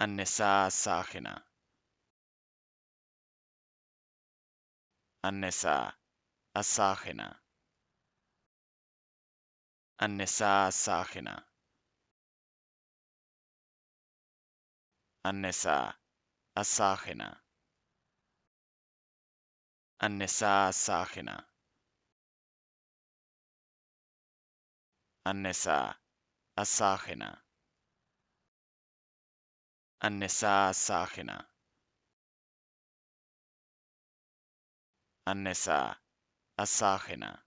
Anissa Sahina Anissa Asahina Anissa Sahina Anissa Asahina Anissa Sahina Anissa Asahina النساء الساخنة النساء الساخنة